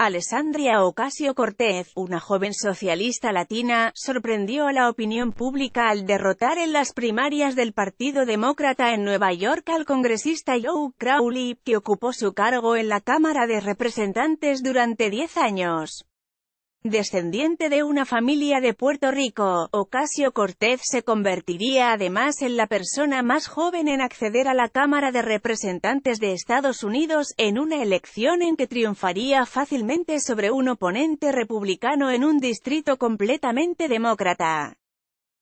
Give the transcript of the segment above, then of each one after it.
Alessandria Ocasio-Cortez, una joven socialista latina, sorprendió a la opinión pública al derrotar en las primarias del Partido Demócrata en Nueva York al congresista Joe Crowley, que ocupó su cargo en la Cámara de Representantes durante 10 años. Descendiente de una familia de Puerto Rico, Ocasio Cortez se convertiría además en la persona más joven en acceder a la Cámara de Representantes de Estados Unidos en una elección en que triunfaría fácilmente sobre un oponente republicano en un distrito completamente demócrata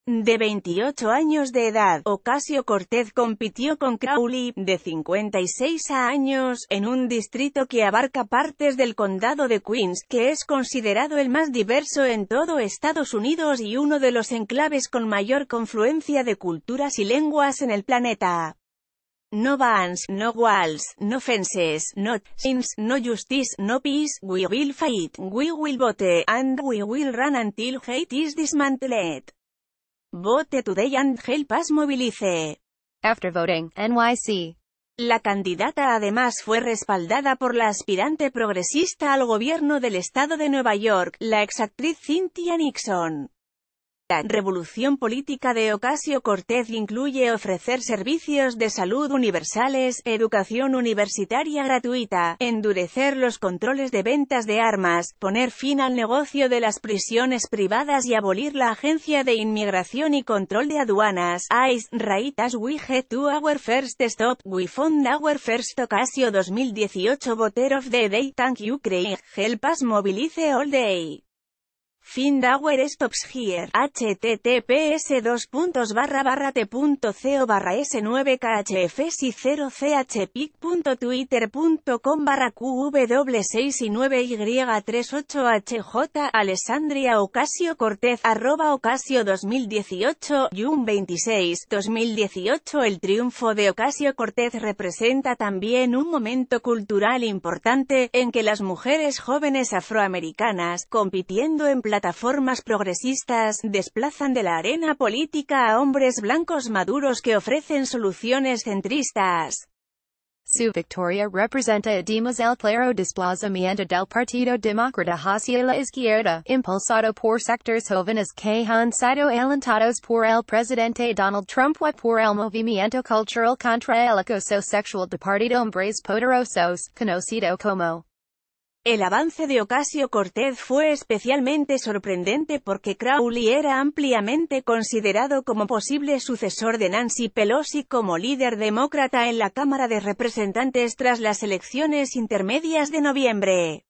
de 28 años de edad, Ocasio Cortez compitió con Crowley, de 56 años, en un distrito que abarca partes del condado de Queens, que es considerado el más diverso en todo Estados Unidos y uno de los enclaves con mayor confluencia de culturas y lenguas en el planeta. No bans, no walls, no fences, no sins, no justice, no peace, we will fight, we will vote, and we will run until hate is dismantled. Vote Today and Help Us After voting, NYC. La candidata además fue respaldada por la aspirante progresista al gobierno del estado de Nueva York, la exactriz Cynthia Nixon. La revolución política de Ocasio Cortez incluye ofrecer servicios de salud universales, educación universitaria gratuita, endurecer los controles de ventas de armas, poner fin al negocio de las prisiones privadas y abolir la Agencia de Inmigración y Control de Aduanas, ICE, Raitas we to our first stop, we found our first Ocasio 2018 the Day you help us all day. Find our stops here. https 2 barra t.co barra s 9 khfsi 0chpic.twitter.com barra qv6 y 9y38hj Alessandria Ocasio Cortez arroba Ocasio 2018 JUNE 26 2018 El triunfo de Ocasio Cortez representa también un momento cultural importante en que las mujeres jóvenes afroamericanas compitiendo en plan plataformas progresistas, desplazan de la arena política a hombres blancos maduros que ofrecen soluciones centristas. Su victoria representa Dimas el claro desplazamiento del Partido Demócrata hacia la izquierda, impulsado por sectores jóvenes que han sido alentados por el presidente Donald Trump y por el movimiento cultural contra el acoso sexual de partido hombres poderosos, conocido como el avance de Ocasio-Cortez fue especialmente sorprendente porque Crowley era ampliamente considerado como posible sucesor de Nancy Pelosi como líder demócrata en la Cámara de Representantes tras las elecciones intermedias de noviembre.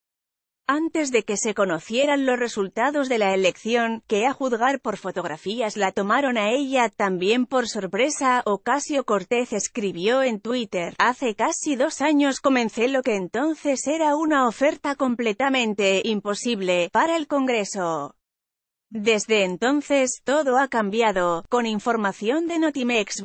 Antes de que se conocieran los resultados de la elección, que a juzgar por fotografías la tomaron a ella también por sorpresa, Ocasio Cortez escribió en Twitter, hace casi dos años comencé lo que entonces era una oferta completamente imposible para el Congreso. Desde entonces, todo ha cambiado, con información de Notimex